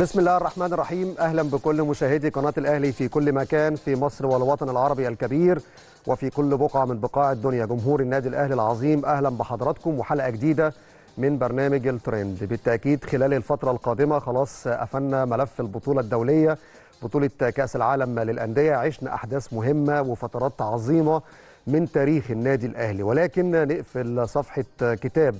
بسم الله الرحمن الرحيم أهلا بكل مشاهدي قناة الأهلي في كل مكان في مصر والوطن العربي الكبير وفي كل بقعة من بقاع الدنيا جمهور النادي الأهلي العظيم أهلا بحضراتكم وحلقة جديدة من برنامج الترند بالتأكيد خلال الفترة القادمة خلاص قفلنا ملف البطولة الدولية بطولة كأس العالم للأندية عشنا أحداث مهمة وفترات عظيمة من تاريخ النادي الأهلي ولكن نقفل صفحة كتاب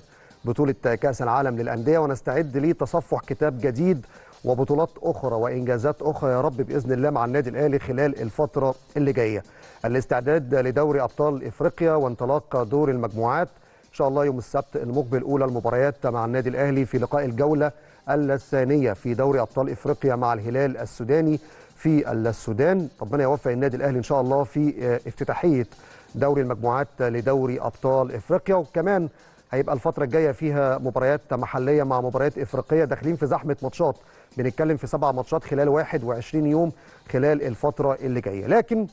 بطولة كأس العالم للأندية ونستعد لتصفح كتاب جديد وبطولات اخرى وانجازات اخرى يا رب باذن الله مع النادي الاهلي خلال الفتره اللي جايه. الاستعداد لدوري ابطال افريقيا وانطلاق دور المجموعات ان شاء الله يوم السبت المقبل اولى المباريات مع النادي الاهلي في لقاء الجوله الثانيه في دوري ابطال افريقيا مع الهلال السوداني في السودان ربنا يوفق النادي الاهلي ان شاء الله في آه، افتتاحيه دوري المجموعات لدوري ابطال افريقيا وكمان هيبقى الفتره الجايه فيها مباريات محليه مع مباريات افريقيه داخلين في زحمه ماتشات بنتكلم في سبع ماتشات خلال 21 يوم خلال الفتره اللي جايه لكن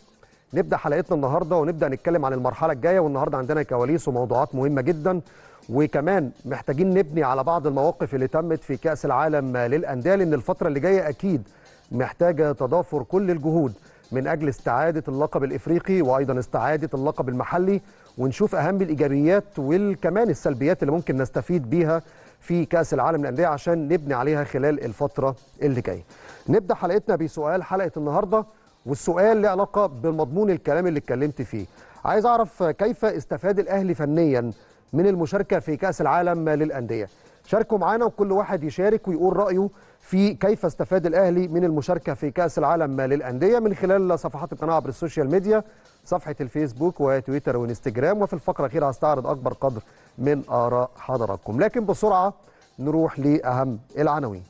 نبدا حلقتنا النهارده ونبدا نتكلم عن المرحله الجايه والنهارده عندنا كواليس وموضوعات مهمه جدا وكمان محتاجين نبني على بعض المواقف اللي تمت في كاس العالم للانديه لان الفتره اللي جايه اكيد محتاجه تضافر كل الجهود من اجل استعاده اللقب الافريقي وايضا استعاده اللقب المحلي ونشوف اهم الايجابيات وكمان السلبيات اللي ممكن نستفيد بيها في كاس العالم للانديه عشان نبني عليها خلال الفتره اللي جايه. نبدا حلقتنا بسؤال حلقه النهارده والسؤال له علاقه بالمضمون الكلام اللي اتكلمت فيه. عايز اعرف كيف استفاد الاهلي فنيا من المشاركه في كاس العالم للانديه. شاركوا معانا وكل واحد يشارك ويقول رايه في كيف استفاد الأهلي من المشاركة في كأس العالم للأندية من خلال صفحات القناة عبر السوشيال ميديا صفحة الفيسبوك وتويتر وانستجرام وفي الفقرة الأخيرة هستعرض أكبر قدر من آراء حضراتكم لكن بسرعة نروح لأهم العناوين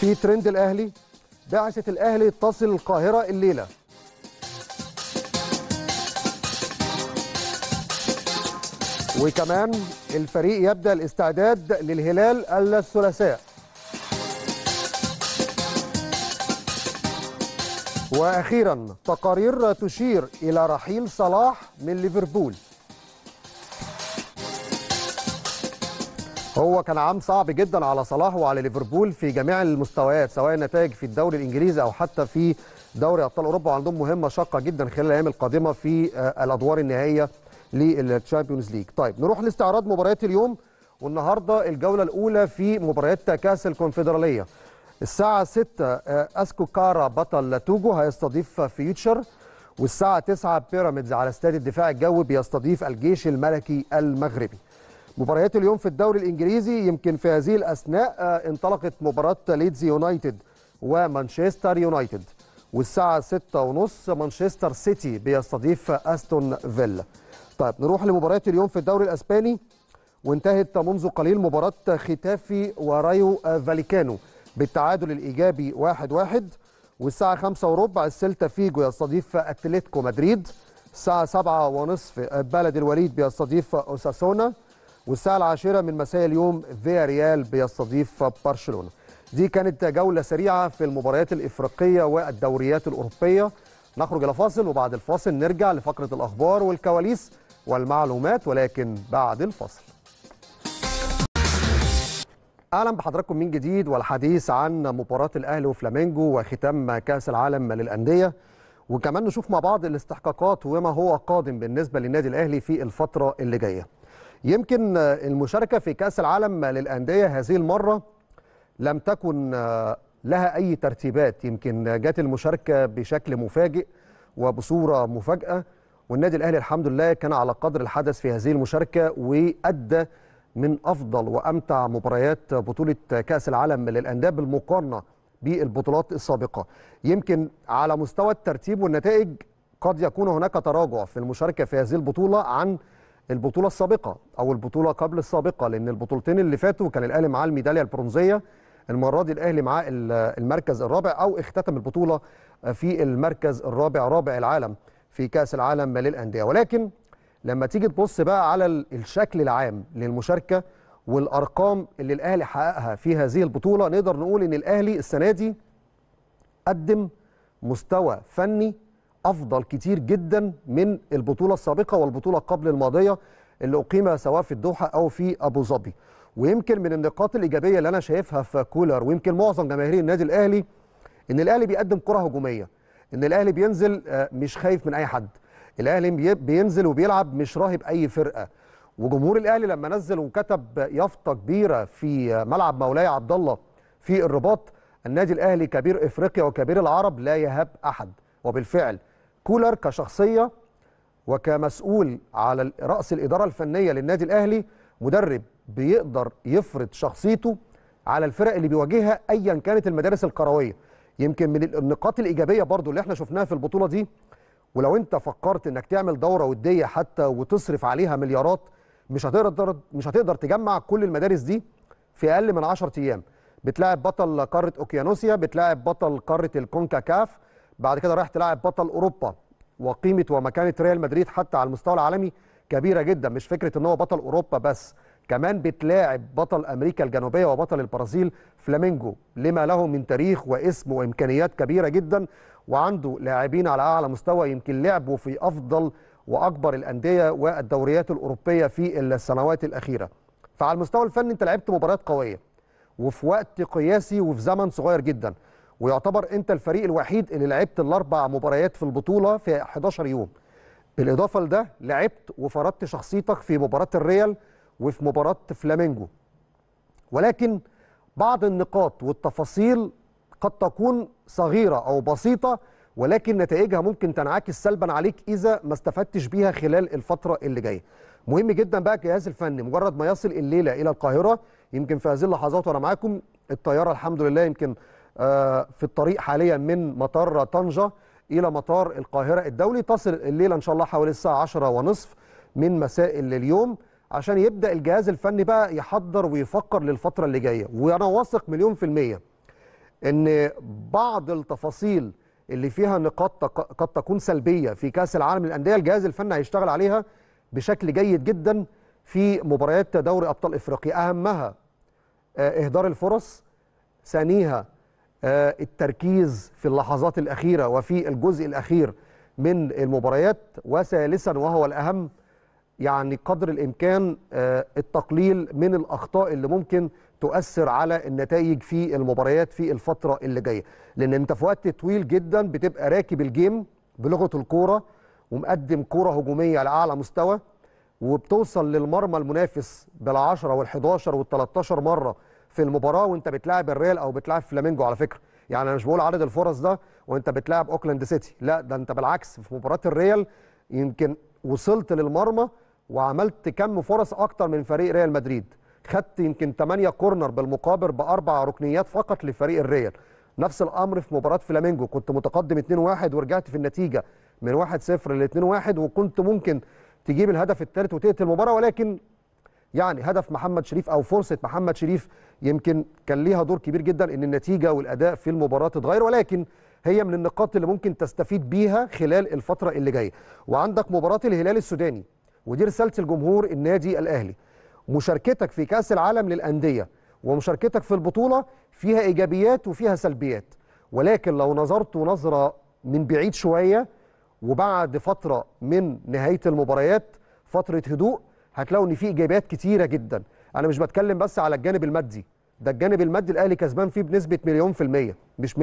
في ترند الأهلي بعثة الأهلي تصل القاهرة الليلة وكمان الفريق يبدأ الاستعداد للهلال الثلاثاء وأخيرا تقارير تشير إلى رحيل صلاح من ليفربول هو كان عام صعب جدا على صلاح وعلى ليفربول في جميع المستويات سواء نتائج في الدوري الانجليزي او حتى في دوري ابطال اوروبا وعندهم مهمه شاقه جدا خلال الايام القادمه في آه، الادوار النهائيه للتشامبيونز ليج طيب نروح لاستعراض مباريات اليوم والنهارده الجوله الاولى في مباريات كاس الكونفدراليه الساعه 6 آه، اسكو كارا بطل توجو هيستضيف فيوتشر والساعه 9 بيراميدز على استاد الدفاع الجوي بيستضيف الجيش الملكي المغربي مباريات اليوم في الدوري الانجليزي يمكن في هذه الاثناء آه، انطلقت مباراه ليدز يونايتد ومانشستر يونايتد والساعه 6:30 مانشستر سيتي بيستضيف استون فيلا طيب نروح لمباريات اليوم في الدوري الاسباني وانتهت منذ قليل مباراه ختافي ورايو فاليكانو بالتعادل الايجابي 1-1 واحد واحد والساعه 5 وربع السلتا فيجو يستضيف اتلتيكو مدريد الساعه 7 ونصف بلد الوليد بيستضيف اوساسونا والساعه العاشرة من مساء اليوم فيا ريال بيستضيف برشلونه دي كانت جوله سريعه في المباريات الافريقيه والدوريات الاوروبيه نخرج الى فاصل وبعد الفاصل نرجع لفقره الاخبار والكواليس والمعلومات ولكن بعد الفصل اهلا بحضراتكم من جديد والحديث عن مباراه الاهلي وفلامينجو وختام كاس العالم للانديه وكمان نشوف مع بعض الاستحقاقات وما هو قادم بالنسبه للنادي الاهلي في الفتره اللي جايه يمكن المشاركه في كاس العالم للانديه هذه المره لم تكن لها اي ترتيبات يمكن جت المشاركه بشكل مفاجئ وبصوره مفاجاه والنادي الاهلي الحمد لله كان على قدر الحدث في هذه المشاركه وادى من افضل وامتع مباريات بطوله كاس العالم للانديه بالمقارنه بالبطولات السابقه يمكن على مستوى الترتيب والنتائج قد يكون هناك تراجع في المشاركه في هذه البطوله عن البطوله السابقه او البطوله قبل السابقه لان البطولتين اللي فاتوا كان الاهلي معاه الميداليه البرونزيه المره دي الاهلي معاه المركز الرابع او اختتم البطوله في المركز الرابع رابع العالم في كاس العالم للانديه ولكن لما تيجي تبص بقى على الشكل العام للمشاركه والارقام اللي الاهلي حققها في هذه البطوله نقدر نقول ان الاهلي السنه دي قدم مستوى فني افضل كتير جدا من البطوله السابقه والبطوله قبل الماضيه اللي اقيم سواء في الدوحه او في ابو ظبي ويمكن من النقاط الايجابيه اللي انا شايفها في كولر ويمكن معظم جماهير النادي الاهلي ان الاهلي بيقدم كره هجوميه ان الاهلي بينزل آه، مش خايف من اي حد الاهلي بينزل وبيلعب مش راهب اي فرقه وجمهور الاهلي لما نزل وكتب يافطه كبيره في ملعب مولاي عبد الله في الرباط النادي الاهلي كبير افريقيا وكبير العرب لا يهاب احد وبالفعل كولر كشخصيه وكمسؤول على راس الاداره الفنيه للنادي الاهلي مدرب بيقدر يفرض شخصيته على الفرق اللي بيواجهها ايا كانت المدارس الكرويه يمكن من النقاط الايجابيه برضو اللي احنا شفناها في البطوله دي ولو انت فكرت انك تعمل دوره وديه حتى وتصرف عليها مليارات مش هتقدر مش هتقدر تجمع كل المدارس دي في اقل من 10 ايام بتلاعب بطل قاره اوكيانوسيا بتلاعب بطل قاره الكونكا كاف بعد كده رايح تلاعب بطل اوروبا وقيمه ومكانه ريال مدريد حتى على المستوى العالمي كبيره جدا مش فكره ان هو بطل اوروبا بس كمان بتلاعب بطل امريكا الجنوبيه وبطل البرازيل فلامينجو لما له من تاريخ واسم وامكانيات كبيره جدا وعنده لاعبين على اعلى مستوى يمكن لعبوا في افضل واكبر الانديه والدوريات الاوروبيه في السنوات الاخيره فعلى المستوى الفني انت لعبت مباريات قويه وفي وقت قياسي وفي زمن صغير جدا ويعتبر انت الفريق الوحيد اللي لعبت الاربع مباريات في البطوله في 11 يوم بالاضافه لده لعبت وفرضت شخصيتك في مباراه الريال وفي مباراة فلامينجو ولكن بعض النقاط والتفاصيل قد تكون صغيرة أو بسيطة ولكن نتائجها ممكن تنعكس سلبا عليك إذا ما استفدتش بيها خلال الفترة اللي جاية مهم جدا بقى الجهاز الفني مجرد ما يصل الليلة إلى القاهرة يمكن في هذه اللحظات وأنا معاكم الطيارة الحمد لله يمكن آه، في الطريق حاليا من مطار طنجة إلى مطار القاهرة الدولي تصل الليلة إن شاء الله حوالي الساعة عشرة ونصف من مساء اليوم عشان يبدا الجهاز الفني بقى يحضر ويفكر للفتره اللي جايه وانا واثق مليون في الميه ان بعض التفاصيل اللي فيها نقاط قد تكون سلبيه في كاس العالم للانديه الجهاز الفني هيشتغل عليها بشكل جيد جدا في مباريات دوري ابطال افريقيا اهمها آه، اهدار الفرص ثانيها آه، التركيز في اللحظات الاخيره وفي الجزء الاخير من المباريات وثالثا وهو الاهم يعني قدر الامكان آه، التقليل من الاخطاء اللي ممكن تؤثر على النتائج في المباريات في الفتره اللي جايه لان انت في وقت طويل جدا بتبقى راكب الجيم بلغه الكوره ومقدم كوره هجوميه على اعلى مستوى وبتوصل للمرمى المنافس بال10 وال11 وال13 مره في المباراه وانت بتلاعب الريال او بتلاعب فلامينجو على فكره يعني انا مش بقول عدد الفرص ده وانت بتلاعب اوكلاند سيتي لا ده انت بالعكس في مباراه الريال يمكن وصلت للمرمى وعملت كم فرص اكتر من فريق ريال مدريد خدت يمكن 8 كورنر بالمقابل باربع ركنيات فقط لفريق الريال نفس الامر في مباراه فلامينجو كنت متقدم 2-1 ورجعت في النتيجه من 1-0 ل 2-1 وكنت ممكن تجيب الهدف الثالث وتقتل المباراه ولكن يعني هدف محمد شريف او فرصه محمد شريف يمكن كان ليها دور كبير جدا ان النتيجه والاداء في المباراه تتغير ولكن هي من النقاط اللي ممكن تستفيد بيها خلال الفتره اللي جايه وعندك مباراه الهلال السوداني ودي رساله الجمهور النادي الاهلي مشاركتك في كاس العالم للانديه ومشاركتك في البطوله فيها ايجابيات وفيها سلبيات ولكن لو نظرت نظره من بعيد شويه وبعد فتره من نهايه المباريات فتره هدوء هتلاقوا ان في ايجابيات كتيره جدا انا مش بتكلم بس على الجانب المادي ده الجانب المادي الاهلي كسبان فيه بنسبه مليون في الميه مش 100%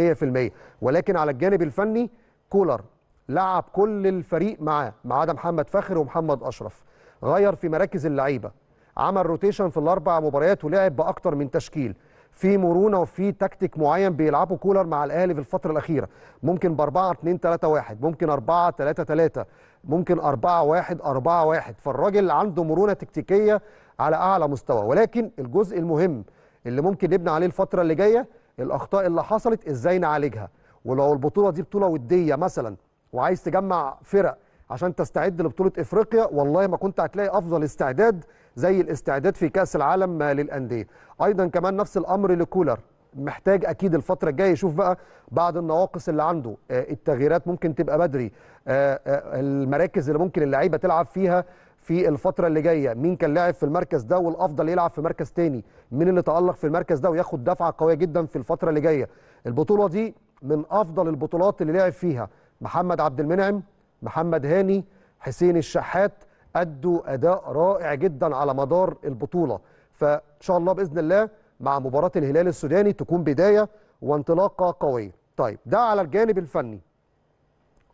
ولكن على الجانب الفني كولر لعب كل الفريق معاه ما عدا محمد فخر ومحمد اشرف غير في مراكز اللعيبه عمل روتيشن في الاربع مباريات ولعب باكتر من تشكيل في مرونه وفي تكتيك معين بيلعبه كولر مع الاهلي في الفتره الاخيره ممكن ب 4 2 3 1 ممكن 4 3 3 ممكن 4 1 4 1 فالراجل عنده مرونه تكتيكيه على اعلى مستوى ولكن الجزء المهم اللي ممكن نبني عليه الفتره اللي جايه الاخطاء اللي حصلت ازاي نعالجها ولو البطوله دي بطوله وديه مثلا وعايز تجمع فرق عشان تستعد لبطوله افريقيا والله ما كنت هتلاقي افضل استعداد زي الاستعداد في كاس العالم للانديه ايضا كمان نفس الامر لكولر محتاج اكيد الفتره الجايه يشوف بقى بعض النواقص اللي عنده آه، التغييرات ممكن تبقى بدري آه، آه، المراكز اللي ممكن اللعيبه تلعب فيها في الفتره اللي جايه مين كان لاعب في المركز ده والافضل يلعب في مركز تاني مين اللي تالق في المركز ده وياخد دفعه قويه جدا في الفتره اللي جايه البطوله دي من افضل البطولات اللي لعب فيها محمد عبد المنعم محمد هاني حسين الشحات أدوا أداء رائع جدا على مدار البطولة فإن شاء الله بإذن الله مع مباراة الهلال السوداني تكون بداية وانطلاقة قوية طيب ده على الجانب الفني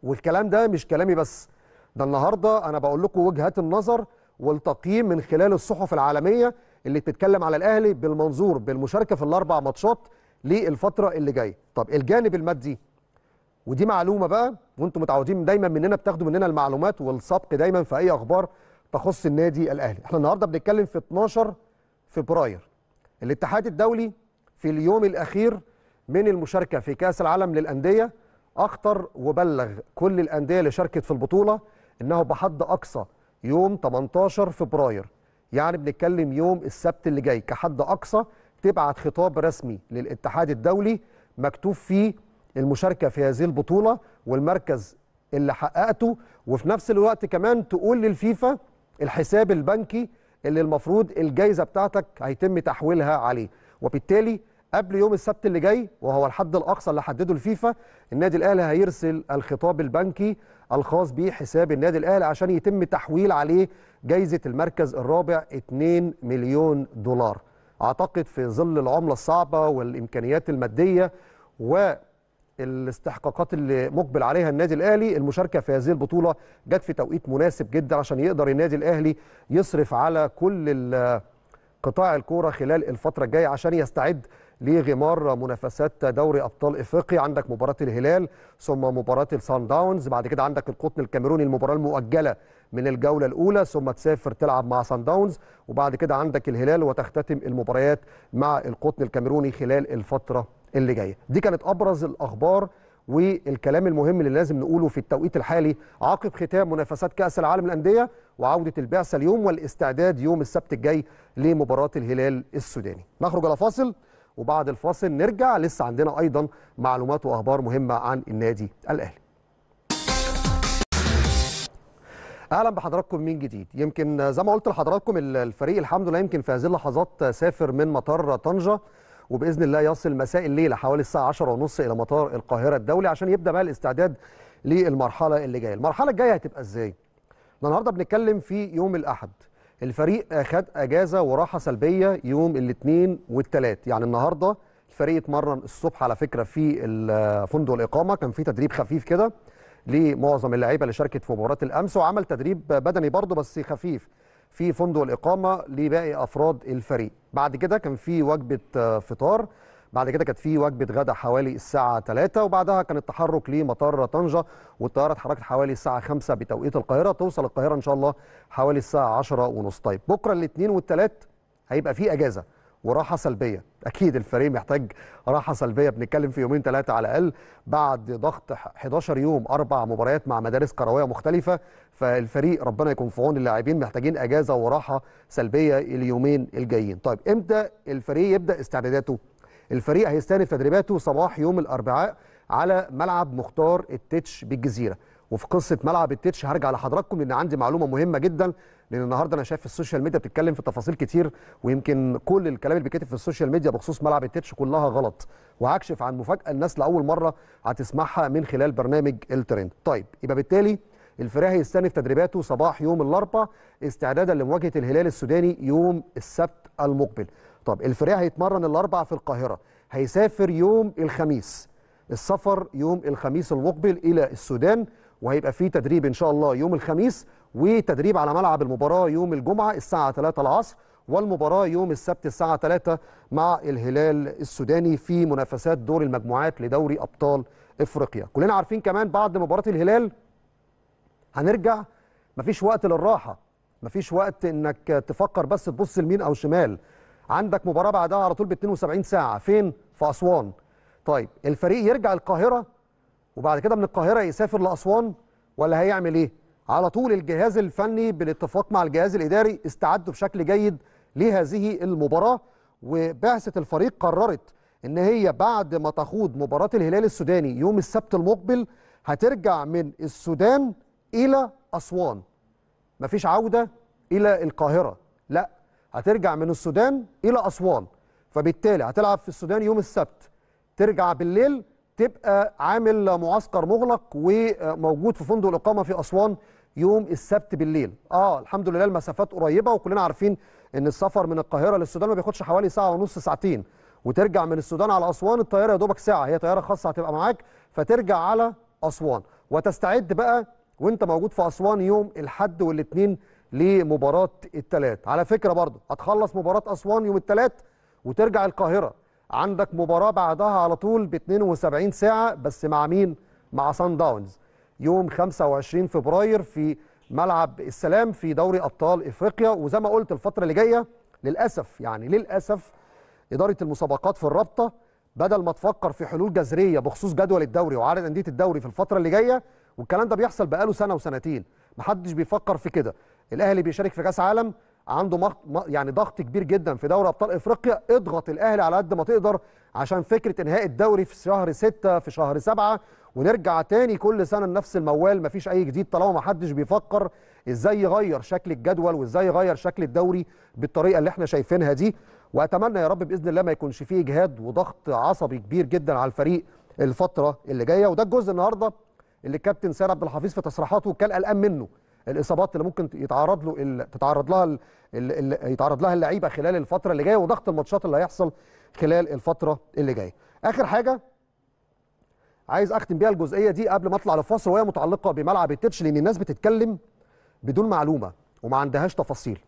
والكلام ده مش كلامي بس ده النهاردة أنا بقول لكم وجهات النظر والتقييم من خلال الصحف العالمية اللي بتتكلم على الأهلي بالمنظور بالمشاركة في الأربع ماتشات للفترة اللي جاية طب الجانب المادي ودي معلومه بقى وانتم متعودين دايما مننا بتاخدوا مننا المعلومات والسبق دايما في اي اخبار تخص النادي الاهلي احنا النهارده بنتكلم في 12 فبراير الاتحاد الدولي في اليوم الاخير من المشاركه في كاس العالم للانديه اخطر وبلغ كل الانديه اللي شاركت في البطوله انه بحد اقصى يوم 18 فبراير يعني بنتكلم يوم السبت اللي جاي كحد اقصى تبعت خطاب رسمي للاتحاد الدولي مكتوب فيه المشاركه في هذه البطوله والمركز اللي حققته وفي نفس الوقت كمان تقول للفيفا الحساب البنكي اللي المفروض الجائزه بتاعتك هيتم تحويلها عليه وبالتالي قبل يوم السبت اللي جاي وهو الحد الاقصى اللي حدده الفيفا النادي الاهلي هيرسل الخطاب البنكي الخاص به حساب النادي الاهلي عشان يتم تحويل عليه جائزه المركز الرابع 2 مليون دولار اعتقد في ظل العمله الصعبه والامكانيات الماديه و الاستحقاقات اللي مقبل عليها النادي الاهلي المشاركه في هذه البطوله جت في توقيت مناسب جدا عشان يقدر النادي الاهلي يصرف على كل قطاع الكوره خلال الفتره الجايه عشان يستعد لغمار منافسات دوري ابطال افريقيا عندك مباراه الهلال ثم مباراه السان داونز بعد كده عندك القطن الكاميروني المباراه المؤجله من الجوله الاولى ثم تسافر تلعب مع سان داونز وبعد كده عندك الهلال وتختتم المباريات مع القطن الكاميروني خلال الفتره اللي جايه دي كانت ابرز الاخبار والكلام المهم اللي لازم نقوله في التوقيت الحالي عقب ختام منافسات كأس العالم الانديه وعودة البعثة اليوم والاستعداد يوم السبت الجاي لمباراة الهلال السوداني نخرج على فاصل وبعد الفاصل نرجع لسه عندنا أيضا معلومات وأخبار مهمة عن النادي الأهلي اهلا بحضراتكم من جديد يمكن زي ما قلت لحضراتكم الفريق الحمد لله يمكن في هذه اللحظات سافر من مطار طنجه وباذن الله يصل مساء الليله حوالي الساعه 10:30 الى مطار القاهره الدولي عشان يبدا بقى الاستعداد للمرحله اللي جايه المرحله الجايه هتبقى ازاي النهارده بنتكلم في يوم الاحد الفريق خد اجازه وراحه سلبيه يوم الاثنين والثلاث يعني النهارده الفريق اتمرن الصبح على فكره في فندق الاقامه كان في تدريب خفيف كده لمعظم اللعيبه اللي شاركت في مباراه الامس وعمل تدريب بدني برضه بس خفيف في فندق الاقامه لباقي افراد الفريق بعد كده كان في وجبه آه، فطار بعد كده كانت في وجبه غدا حوالي الساعه 3 وبعدها كان التحرك لمطار طنجه والطياره اتحركت حوالي الساعه 5 بتوقيت القاهره توصل القاهره ان شاء الله حوالي الساعه 10 ونص طيب بكره الاثنين والثلاث هيبقى في اجازه وراحه سلبيه اكيد الفريق محتاج راحه سلبيه بنتكلم في يومين ثلاثه على الاقل بعد ضغط 11 يوم اربع مباريات مع مدارس كرويه مختلفه فالفريق ربنا يكون في عون اللاعبين محتاجين اجازه وراحه سلبيه اليومين الجايين طيب امتى الفريق يبدا استعداداته الفريق هيستأنف تدريباته صباح يوم الاربعاء على ملعب مختار التتش بالجزيره وفي قصه ملعب التتش هرجع لحضراتكم لان عندي معلومه مهمه جدا لان النهارده انا شايف في السوشيال ميديا بتتكلم في تفاصيل كتير ويمكن كل الكلام اللي بيتكتب في السوشيال ميديا بخصوص ملعب التتش كلها غلط وهكشف عن مفاجاه الناس لاول مره هتسمعها من خلال برنامج الترند طيب يبقى بالتالي الفريق هيستنف تدريباته صباح يوم الاربعاء استعدادا لمواجهه الهلال السوداني يوم السبت المقبل طب الفريق هيتمرن الاربعاء في القاهره هيسافر يوم الخميس السفر يوم الخميس المقبل الى السودان وهيبقى في تدريب ان شاء الله يوم الخميس وتدريب على ملعب المباراه يوم الجمعه الساعه 3 العصر والمباراه يوم السبت الساعه 3 مع الهلال السوداني في منافسات دور المجموعات لدوري ابطال افريقيا كلنا عارفين كمان بعد مباراه الهلال هنرجع مفيش وقت للراحه مفيش وقت انك تفكر بس تبص لمين او شمال عندك مباراه بعدها على طول ب 72 ساعه فين في اسوان طيب الفريق يرجع القاهره وبعد كده من القاهرة يسافر لأسوان ولا هيعمل إيه؟ على طول الجهاز الفني بالاتفاق مع الجهاز الإداري استعدوا بشكل جيد لهذه المباراة وبعثة الفريق قررت إن هي بعد ما تخوض مباراة الهلال السوداني يوم السبت المقبل هترجع من السودان إلى أسوان مفيش عودة إلى القاهرة لا هترجع من السودان إلى أسوان فبالتالي هتلعب في السودان يوم السبت ترجع بالليل تبقى عامل معسكر مغلق وموجود في فندق الاقامه في اسوان يوم السبت بالليل اه الحمد لله المسافات قريبه وكلنا عارفين ان السفر من القاهره للسودان ما بياخدش حوالي ساعه ونص ساعتين وترجع من السودان على اسوان الطياره يا دوبك ساعه هي طياره خاصه هتبقى معاك فترجع على اسوان وتستعد بقى وانت موجود في اسوان يوم الاحد والاثنين لمباراه الثلاث على فكره برضه هتخلص مباراه اسوان يوم الثلاث وترجع القاهره عندك مباراه بعدها على طول ب 72 ساعه بس مع مين؟ مع سان داونز يوم 25 فبراير في ملعب السلام في دوري ابطال افريقيا وزي ما قلت الفتره اللي جايه للاسف يعني للاسف اداره المسابقات في الرابطه بدل ما تفكر في حلول جذريه بخصوص جدول الدوري وعدد انديه الدوري في الفتره اللي جايه والكلام ده بيحصل بقاله سنه وسنتين محدش بيفكر في كده الاهلي بيشارك في كاس عالم عنده مخ... يعني ضغط كبير جدا في دوري ابطال افريقيا اضغط الاهلي على قد ما تقدر عشان فكره انهاء الدوري في شهر 6 في شهر 7 ونرجع تاني كل سنه لنفس الموال مفيش اي جديد طالما ما حدش بيفكر ازاي يغير شكل الجدول وازاي يغير شكل الدوري بالطريقه اللي احنا شايفينها دي واتمنى يا رب باذن الله ما يكونش فيه اجهاد وضغط عصبي كبير جدا على الفريق الفتره اللي جايه وده الجزء النهارده اللي الكابتن سيد عبد الحفيظ في تصريحاته كان قلقان منه الاصابات اللي ممكن يتعرض له ال... تتعرض لها ال... ال... يتعرض لها اللعيبه خلال الفتره اللي جايه وضغط الماتشات اللي هيحصل خلال الفتره اللي جايه اخر حاجه عايز اختم بيها الجزئيه دي قبل ما اطلع لفاصل وهي متعلقه بملعب التتش لان الناس بتتكلم بدون معلومه وما عندهاش تفاصيل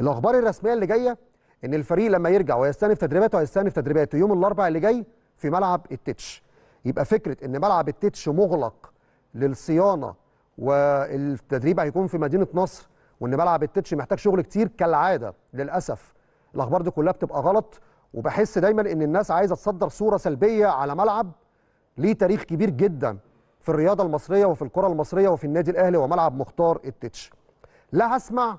الاخبار الرسميه اللي جايه ان الفريق لما يرجع ويستأنف تدريباته هيستأنف تدريباته يوم الاربعاء اللي جاي في ملعب التتش يبقى فكره ان ملعب التتش مغلق للصيانه والتدريب هيكون في مدينه نصر وان ملعب التتش محتاج شغل كتير كالعاده للاسف الاخبار دي كلها بتبقى غلط وبحس دايما ان الناس عايزه تصدر صوره سلبيه على ملعب ليه تاريخ كبير جدا في الرياضه المصريه وفي الكره المصريه وفي النادي الاهلي وملعب مختار التتش لا هسمع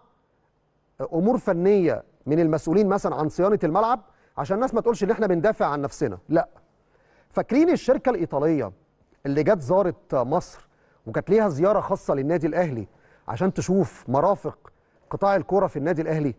امور فنيه من المسؤولين مثلا عن صيانه الملعب عشان الناس ما تقولش ان احنا بندافع عن نفسنا لا فاكرين الشركه الايطاليه اللي جت زارت مصر وكانت ليها زياره خاصه للنادي الاهلي عشان تشوف مرافق قطاع الكوره في النادي الاهلي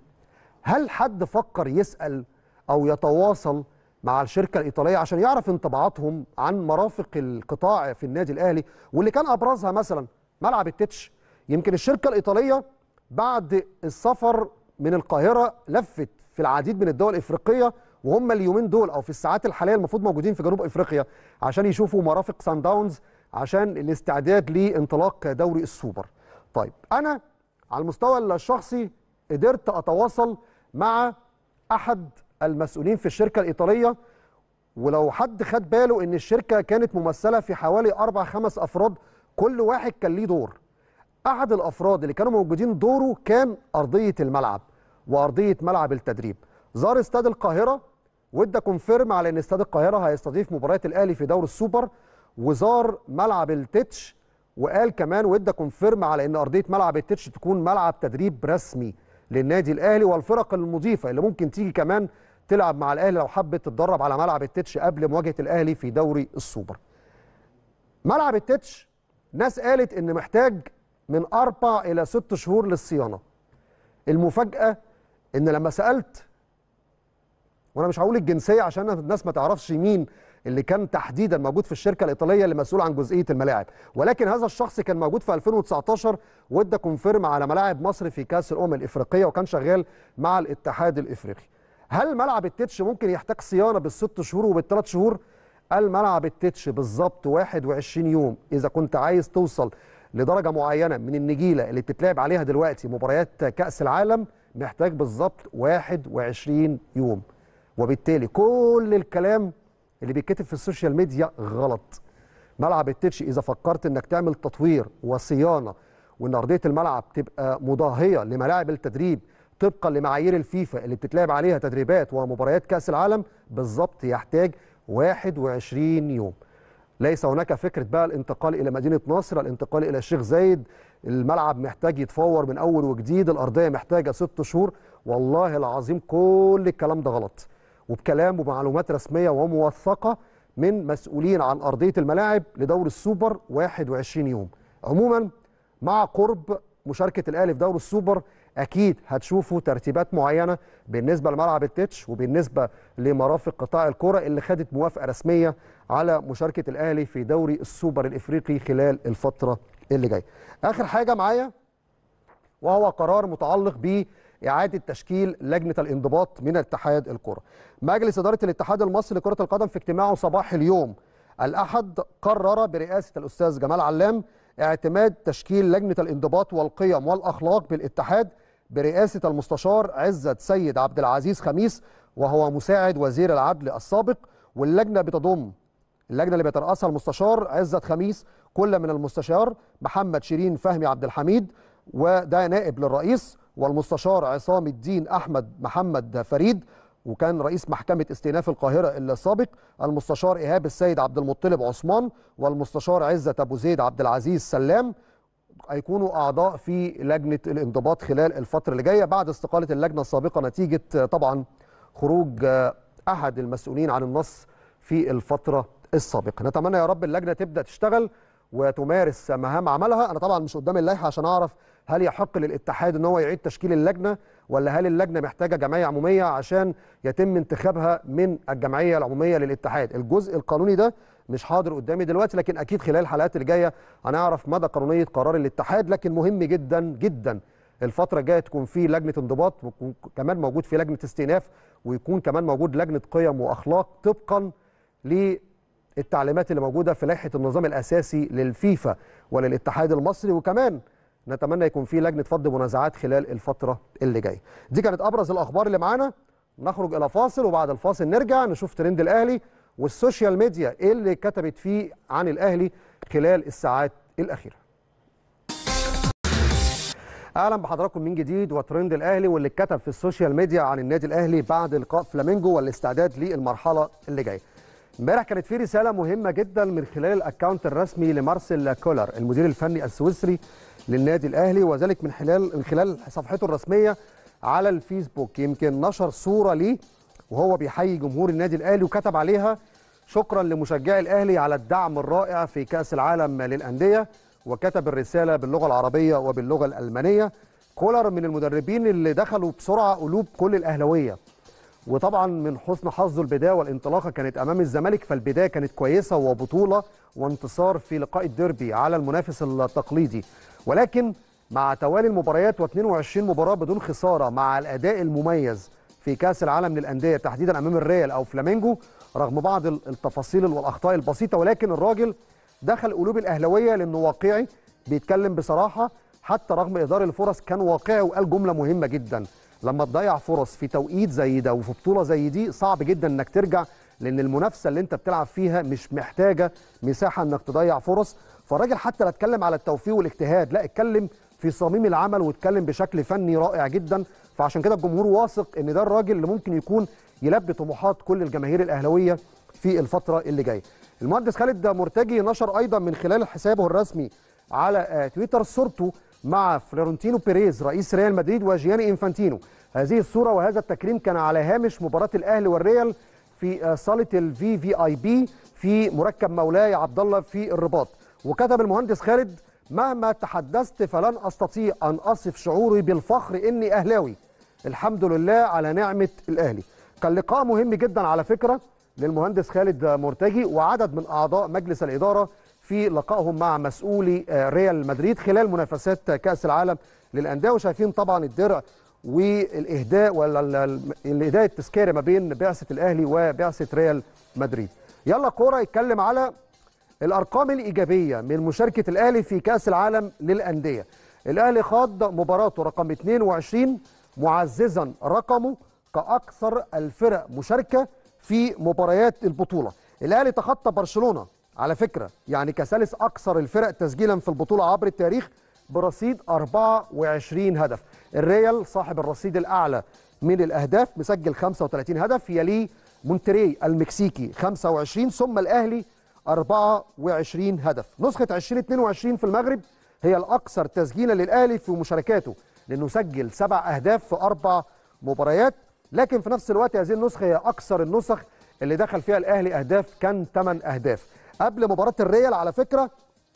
هل حد فكر يسال او يتواصل مع الشركه الايطاليه عشان يعرف انطباعاتهم عن مرافق القطاع في النادي الاهلي واللي كان ابرزها مثلا ملعب التتش يمكن الشركه الايطاليه بعد السفر من القاهره لفت في العديد من الدول الافريقيه وهم اليومين دول او في الساعات الحاليه المفروض موجودين في جنوب افريقيا عشان يشوفوا مرافق سان داونز عشان الاستعداد لانطلاق دوري السوبر طيب انا على المستوى الشخصي قدرت اتواصل مع احد المسؤولين في الشركه الايطاليه ولو حد خد باله ان الشركه كانت ممثله في حوالي اربع خمس افراد كل واحد كان ليه دور احد الافراد اللي كانوا موجودين دوره كان ارضيه الملعب وارضيه ملعب التدريب زار استاد القاهره وادى كونفيرم على ان استاد القاهره هيستضيف مباراه الاهلي في دور السوبر وزار ملعب التتش وقال كمان وادى كونفيرم على ان ارضيه ملعب التتش تكون ملعب تدريب رسمي للنادي الاهلي والفرق المضيفه اللي ممكن تيجي كمان تلعب مع الاهلي لو حبت تتدرب على ملعب التتش قبل مواجهه الاهلي في دوري السوبر. ملعب التتش ناس قالت ان محتاج من اربع الى ست شهور للصيانه. المفاجاه ان لما سالت وانا مش هقول الجنسيه عشان الناس ما تعرفش مين اللي كان تحديدا موجود في الشركه الايطاليه اللي مسؤول عن جزئيه الملاعب ولكن هذا الشخص كان موجود في 2019 وادى كونفيرم على ملاعب مصر في كاس الامم الافريقيه وكان شغال مع الاتحاد الافريقي هل ملعب التتش ممكن يحتاج صيانه بالست شهور وبالثلاث شهور قال ملعب التتش بالظبط 21 يوم اذا كنت عايز توصل لدرجه معينه من النجيله اللي بتتلعب عليها دلوقتي مباريات كاس العالم محتاج بالظبط 21 يوم وبالتالي كل الكلام اللي بيتكتب في السوشيال ميديا غلط ملعب التتش اذا فكرت انك تعمل تطوير وصيانه وان ارضيه الملعب تبقى مضاهيه لملاعب التدريب طبقا لمعايير الفيفا اللي بتتلعب عليها تدريبات ومباريات كاس العالم بالظبط يحتاج 21 يوم ليس هناك فكره بقى الانتقال الى مدينه ناصر الانتقال الى الشيخ زايد الملعب محتاج يتفور من اول وجديد الارضيه محتاجه ست شهور والله العظيم كل الكلام ده غلط وبكلام ومعلومات رسميه وموثقه من مسؤولين عن ارضيه الملاعب لدور السوبر 21 يوم. عموما مع قرب مشاركه الاهلي في دور السوبر اكيد هتشوفوا ترتيبات معينه بالنسبه لملعب التتش وبالنسبه لمرافق قطاع الكره اللي خدت موافقه رسميه على مشاركه الاهلي في دوري السوبر الافريقي خلال الفتره اللي جايه. اخر حاجه معايا وهو قرار متعلق ب اعاده تشكيل لجنه الانضباط من اتحاد الكره. مجلس اداره الاتحاد المصري لكره القدم في اجتماعه صباح اليوم الاحد قرر برئاسه الاستاذ جمال علام اعتماد تشكيل لجنه الانضباط والقيم والاخلاق بالاتحاد برئاسه المستشار عزت سيد عبد العزيز خميس وهو مساعد وزير العدل السابق واللجنه بتضم اللجنه اللي بيترأسها المستشار عزت خميس كل من المستشار محمد شيرين فهمي عبد الحميد وده نائب للرئيس والمستشار عصام الدين أحمد محمد فريد وكان رئيس محكمة استئناف القاهرة السابق المستشار إيهاب السيد عبد المطلب عثمان والمستشار عزة أبو زيد عبد العزيز سلام هيكونوا أعضاء في لجنة الانضباط خلال الفترة اللي جاية بعد استقالة اللجنة السابقة نتيجة طبعا خروج أحد المسؤولين عن النص في الفترة السابقة نتمنى يا رب اللجنة تبدأ تشتغل وتمارس مهام عملها أنا طبعا مش قدام اللائحة عشان أعرف هل يحق للاتحاد ان هو يعيد تشكيل اللجنه ولا هل اللجنه محتاجه جمعيه عموميه عشان يتم انتخابها من الجمعيه العموميه للاتحاد الجزء القانوني ده مش حاضر قدامي دلوقتي لكن اكيد خلال الحلقات الجايه هنعرف مدى قانونيه قرار الاتحاد لكن مهم جدا جدا الفتره الجايه تكون في لجنه انضباط وكمان موجود في لجنه استئناف ويكون كمان موجود لجنه قيم واخلاق طبقا للتعليمات اللي موجوده في لائحه النظام الاساسي للفيفا وللاتحاد المصري وكمان نتمنى يكون في لجنه فض منازعات خلال الفتره اللي جايه دي كانت ابرز الاخبار اللي معانا نخرج الى فاصل وبعد الفاصل نرجع نشوف ترند الاهلي والسوشيال ميديا ايه اللي كتبت فيه عن الاهلي خلال الساعات الاخيره اهلا بحضراتكم من جديد وترند الاهلي واللي اتكتب في السوشيال ميديا عن النادي الاهلي بعد لقاء فلامينجو والاستعداد للمرحله اللي جايه امبارح كانت في رساله مهمه جدا من خلال الاكونت الرسمي لمارسيل كولر المدير الفني السويسري للنادي الاهلي وذلك من خلال من خلال صفحته الرسميه على الفيسبوك يمكن نشر صوره ليه وهو بيحيي جمهور النادي الاهلي وكتب عليها شكرا لمشجعي الاهلي على الدعم الرائع في كاس العالم للانديه وكتب الرساله باللغه العربيه وباللغه الالمانيه كولر من المدربين اللي دخلوا بسرعه قلوب كل الاهلاويه وطبعا من حسن حظه البدايه والانطلاقه كانت امام الزمالك فالبدايه كانت كويسه وبطوله وانتصار في لقاء الديربي على المنافس التقليدي ولكن مع توالي المباريات و22 مباراه بدون خساره مع الاداء المميز في كاس العالم للانديه تحديدا امام الريال او فلامينجو رغم بعض التفاصيل والاخطاء البسيطه ولكن الراجل دخل قلوب الاهلاويه لانه واقعي بيتكلم بصراحه حتى رغم اداره الفرص كان واقعي وقال جمله مهمه جدا لما تضيع فرص في توقيت زي ده وفي بطوله زي دي صعب جدا انك ترجع لان المنافسه اللي انت بتلعب فيها مش محتاجه مساحه انك تضيع فرص فالراجل حتى لا اتكلم على التوفيق والاجتهاد لا اتكلم في صميم العمل واتكلم بشكل فني رائع جدا فعشان كده الجمهور واثق ان ده الراجل اللي ممكن يكون يلبي طموحات كل الجماهير الاهلاويه في الفتره اللي جايه المهندس خالد مرتجي نشر ايضا من خلال حسابه الرسمي على آه، تويتر صورته مع فلورنتينو بيريز رئيس ريال مدريد وجياني انفانتينو هذه الصورة وهذا التكريم كان على هامش مباراة الأهلي والريال في آه، صالة الفي في آي بي في مركب مولاي عبد الله في الرباط وكتب المهندس خالد مهما تحدثت فلن أستطيع أن أصف شعوري بالفخر إني أهلاوي الحمد لله على نعمة الأهلي كان لقاء مهم جدا على فكرة للمهندس خالد مرتجي وعدد من أعضاء مجلس الإدارة في لقائهم مع مسؤولي آه، ريال مدريد خلال منافسات كأس العالم للأندية وشايفين طبعا الدرع والإهداء والإهداء التذكاري ما بين بعثة الأهلي وبعثة ريال مدريد يلا كورة يتكلم على الأرقام الإيجابية من مشاركة الأهلي في كأس العالم للأندية الأهلي خاض مباراته رقم 22 معززا رقمه كأكثر الفرق مشاركة في مباريات البطولة الأهلي تخطى برشلونة على فكرة يعني كثالث أكثر الفرق تسجيلا في البطولة عبر التاريخ برصيد 24 هدف الريال صاحب الرصيد الأعلى من الأهداف مسجل 35 هدف يليه مونتري المكسيكي 25 ثم الأهلي 24 هدف نسخة 2022 في المغرب هي الأكثر تسجيلا للأهلي في مشاركاته لأنه سجل سبع أهداف في أربع مباريات لكن في نفس الوقت هذه النسخة هي أكثر النسخ اللي دخل فيها الأهلي أهداف كان 8 أهداف قبل مباراه الريال على فكره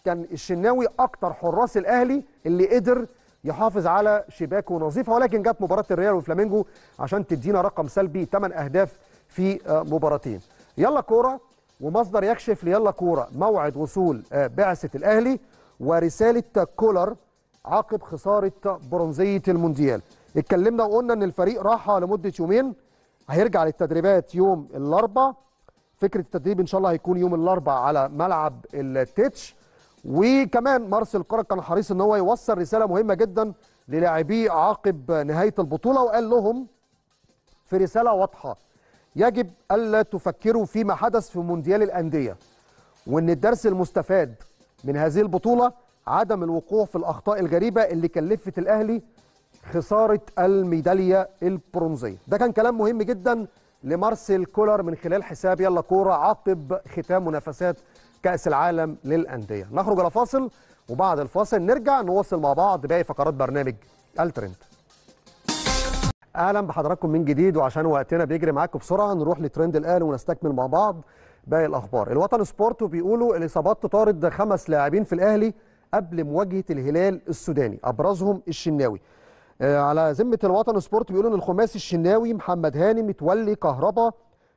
كان الشناوي اكتر حراس الاهلي اللي قدر يحافظ على شباكه نظيفه ولكن جت مباراه الريال وفلامينجو عشان تدينا رقم سلبي 8 اهداف في آه، مباراتين يلا كوره ومصدر يكشف ليلا كوره موعد وصول آه، بعثه الاهلي ورساله كولر عقب خساره برونزيه المونديال اتكلمنا وقلنا ان الفريق راحه لمده يومين هيرجع للتدريبات يوم الاربعاء فكره التدريب ان شاء الله هيكون يوم الاربعاء على ملعب التتش وكمان مارسيل كرك كان حريص ان هو يوصل رساله مهمه جدا للاعبيه عقب نهايه البطوله وقال لهم في رساله واضحه يجب الا تفكروا فيما حدث في مونديال الانديه وان الدرس المستفاد من هذه البطوله عدم الوقوع في الاخطاء الغريبه اللي كلفت الاهلي خساره الميداليه البرونزيه ده كان كلام مهم جدا لمارسيل كولر من خلال حساب يلا كوره عقب ختام منافسات كاس العالم للانديه نخرج الى فاصل وبعد الفاصل نرجع نواصل مع بعض باقي فقرات برنامج الترند اهلا بحضراتكم من جديد وعشان وقتنا بيجري معاكم بسرعه نروح لترند الاهلي ونستكمل مع بعض باقي الاخبار الوطن سبورت بيقولوا الاصابات تطارد خمس لاعبين في الاهلي قبل مواجهه الهلال السوداني ابرزهم الشناوي آه، على ذمه الوطن سبورت بيقولوا ان الخماسي الشناوي محمد هاني متولي كهربا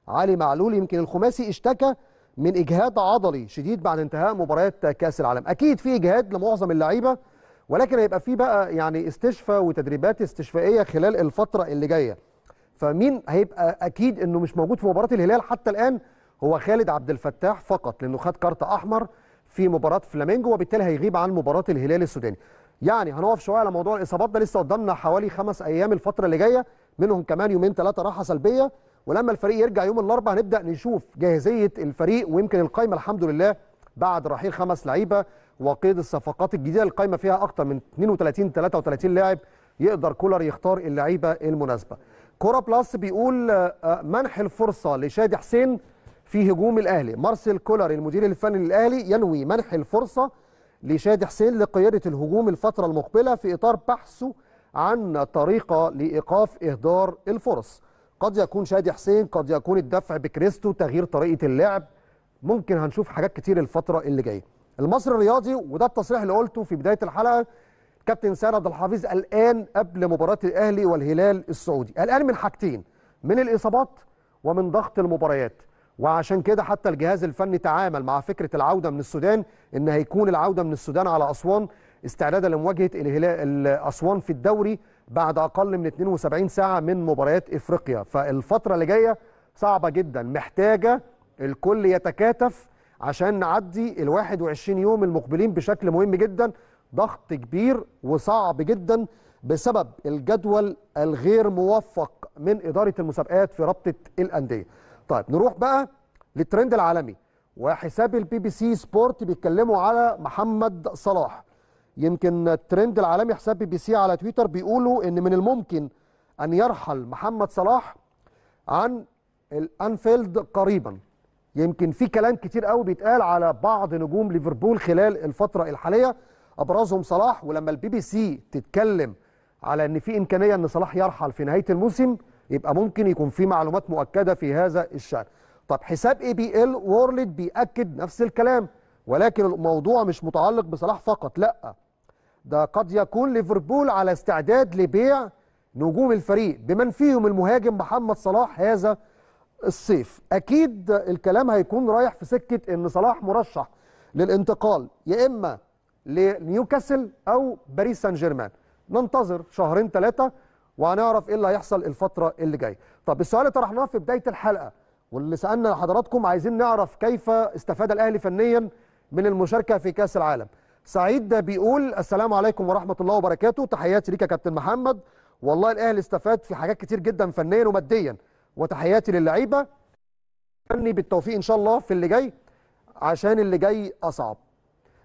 علي معلول يمكن الخماسي اشتكى من اجهاد عضلي شديد بعد انتهاء مباراه كاس العالم اكيد في اجهاد لمعظم اللعيبه ولكن هيبقى في بقى يعني استشفاء وتدريبات استشفائيه خلال الفتره اللي جايه فمين هيبقى اكيد انه مش موجود في مباراه الهلال حتى الان هو خالد عبد الفتاح فقط لانه خد كارت احمر في مباراه فلامينجو وبالتالي هيغيب عن مباراه الهلال السوداني يعني هنقف شويه على موضوع الاصابات ده لسه قدامنا حوالي خمس ايام الفتره اللي جايه منهم كمان يومين ثلاثه راحه سلبيه ولما الفريق يرجع يوم الاربعاء هنبدا نشوف جاهزيه الفريق ويمكن القايمه الحمد لله بعد رحيل خمس لعيبه وقيد الصفقات الجديده القايمه فيها اكتر من 32 33 لاعب يقدر كولر يختار اللعيبه المناسبه. كوره بلس بيقول آه، آه، منح الفرصه لشادي حسين في هجوم الاهلي، مارسيل كولر المدير الفني للاهلي ينوي منح الفرصه لشادي حسين لقيادة الهجوم الفترة المقبلة في إطار بحثه عن طريقة لإيقاف إهدار الفرص قد يكون شادي حسين قد يكون الدفع بكريستو تغيير طريقة اللعب ممكن هنشوف حاجات كتير الفترة اللي جاية المصري الرياضي وده التصريح اللي قلته في بداية الحلقة كابتن سيد عبد الحفيظ الآن قبل مباراة الأهلي والهلال السعودي الآن من حاجتين من الإصابات ومن ضغط المباريات وعشان كده حتى الجهاز الفني تعامل مع فكرة العودة من السودان إن هيكون العودة من السودان على أسوان استعدادا لمواجهة الهلال أسوان في الدوري بعد أقل من 72 ساعة من مباريات إفريقيا فالفترة اللي جاية صعبة جدا محتاجة الكل يتكاتف عشان نعدي ال 21 يوم المقبلين بشكل مهم جدا ضغط كبير وصعب جدا بسبب الجدول الغير موفق من إدارة المسابقات في رابطة الأندية طيب نروح بقى للترند العالمي وحساب البي بي سي سبورت بيتكلموا على محمد صلاح يمكن الترند العالمي حساب بي بي سي على تويتر بيقولوا ان من الممكن ان يرحل محمد صلاح عن الانفيلد قريبا يمكن في كلام كتير قوي بيتقال على بعض نجوم ليفربول خلال الفتره الحاليه ابرزهم صلاح ولما البي بي سي تتكلم على ان في امكانيه ان صلاح يرحل في نهايه الموسم يبقى ممكن يكون في معلومات مؤكده في هذا الشان طب حساب اي بي ال وورلد بيأكد نفس الكلام ولكن الموضوع مش متعلق بصلاح فقط لا ده قد يكون ليفربول على استعداد لبيع نجوم الفريق بمن فيهم المهاجم محمد صلاح هذا الصيف اكيد الكلام هيكون رايح في سكه ان صلاح مرشح للانتقال يا اما لنيوكاسل او باريس سان جيرمان ننتظر شهرين ثلاثه وهنعرف ايه اللي هيحصل الفتره اللي جايه طب السؤال اللي طرحناه في بدايه الحلقه واللي سالنا حضراتكم عايزين نعرف كيف استفاد الاهلي فنيا من المشاركه في كاس العالم سعيد بيقول السلام عليكم ورحمه الله وبركاته تحياتي ليك يا كابتن محمد والله الاهلي استفاد في حاجات كتير جدا فنيا وماديا وتحياتي للعيبه فني بالتوفيق ان شاء الله في اللي جاي عشان اللي جاي اصعب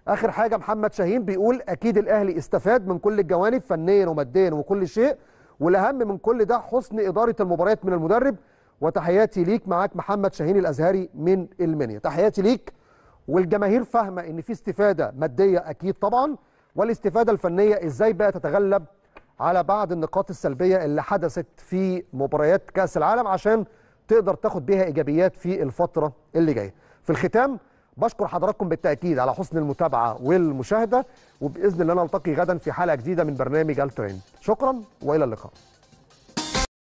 اخر حاجه محمد شاهين بيقول اكيد الاهلي استفاد من كل الجوانب فنيا وماديا وكل شيء والاهم من كل ده حسن اداره المباريات من المدرب وتحياتي ليك معاك محمد شاهين الازهري من المنيا تحياتي ليك والجماهير فاهمه ان في استفاده ماديه اكيد طبعا والاستفاده الفنيه ازاي بقى تتغلب على بعض النقاط السلبيه اللي حدثت في مباريات كاس العالم عشان تقدر تاخد بيها ايجابيات في الفتره اللي جايه في الختام بشكر حضراتكم بالتاكيد على حسن المتابعه والمشاهده وباذن الله نلتقي غدا في حلقه جديده من برنامج الترند شكرا والى اللقاء